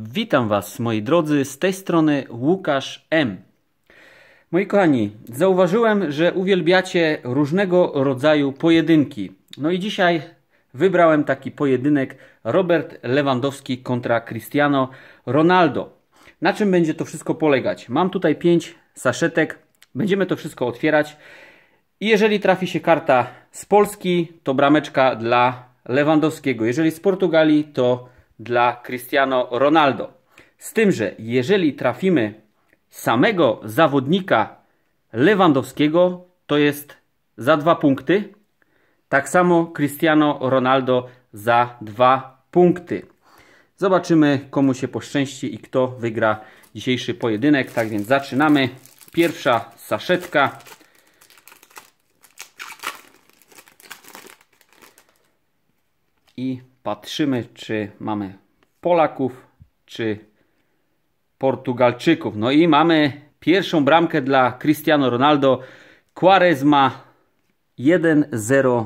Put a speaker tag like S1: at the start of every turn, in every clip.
S1: Witam Was, moi drodzy, z tej strony Łukasz M. Moi kochani, zauważyłem, że uwielbiacie różnego rodzaju pojedynki. No i dzisiaj wybrałem taki pojedynek Robert Lewandowski kontra Cristiano Ronaldo. Na czym będzie to wszystko polegać? Mam tutaj pięć saszetek, będziemy to wszystko otwierać. I jeżeli trafi się karta z Polski, to brameczka dla Lewandowskiego. Jeżeli z Portugalii, to dla Cristiano Ronaldo. Z tym, że jeżeli trafimy samego zawodnika Lewandowskiego, to jest za dwa punkty. Tak samo Cristiano Ronaldo za dwa punkty. Zobaczymy, komu się poszczęści i kto wygra dzisiejszy pojedynek. Tak więc zaczynamy. Pierwsza saszetka. I patrzymy, czy mamy Polaków, czy Portugalczyków. No i mamy pierwszą bramkę dla Cristiano Ronaldo. Quaresma 1-0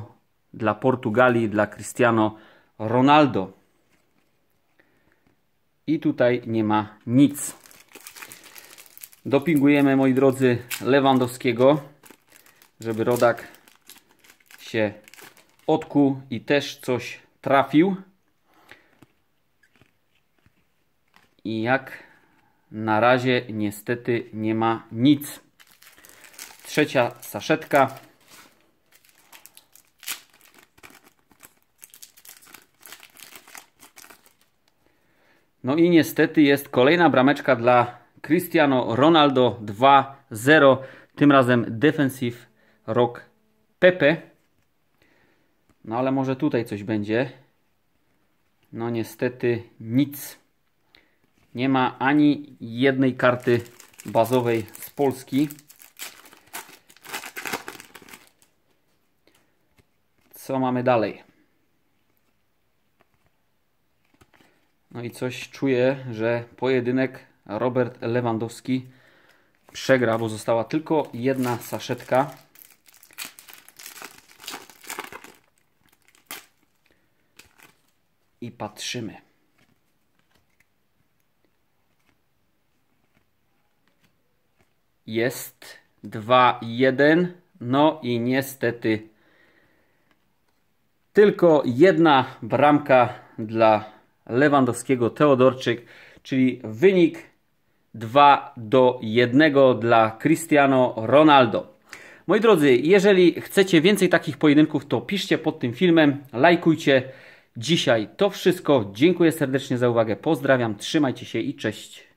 S1: dla Portugalii, dla Cristiano Ronaldo. I tutaj nie ma nic. Dopingujemy, moi drodzy, Lewandowskiego, żeby rodak się odkuł i też coś trafił. I jak na razie niestety nie ma nic. Trzecia saszetka. No i niestety jest kolejna brameczka dla Cristiano Ronaldo 2-0. Tym razem Defensive Rock Pepe. No ale może tutaj coś będzie. No niestety nic. Nie ma ani jednej karty bazowej z Polski. Co mamy dalej? No i coś czuję, że pojedynek Robert Lewandowski przegra, bo została tylko jedna saszetka. i patrzymy. Jest 2-1. No i niestety tylko jedna bramka dla Lewandowskiego Teodorczyk, czyli wynik 2 do 1 dla Cristiano Ronaldo. Moi drodzy, jeżeli chcecie więcej takich pojedynków, to piszcie pod tym filmem, lajkujcie, dzisiaj to wszystko. Dziękuję serdecznie za uwagę. Pozdrawiam, trzymajcie się i cześć.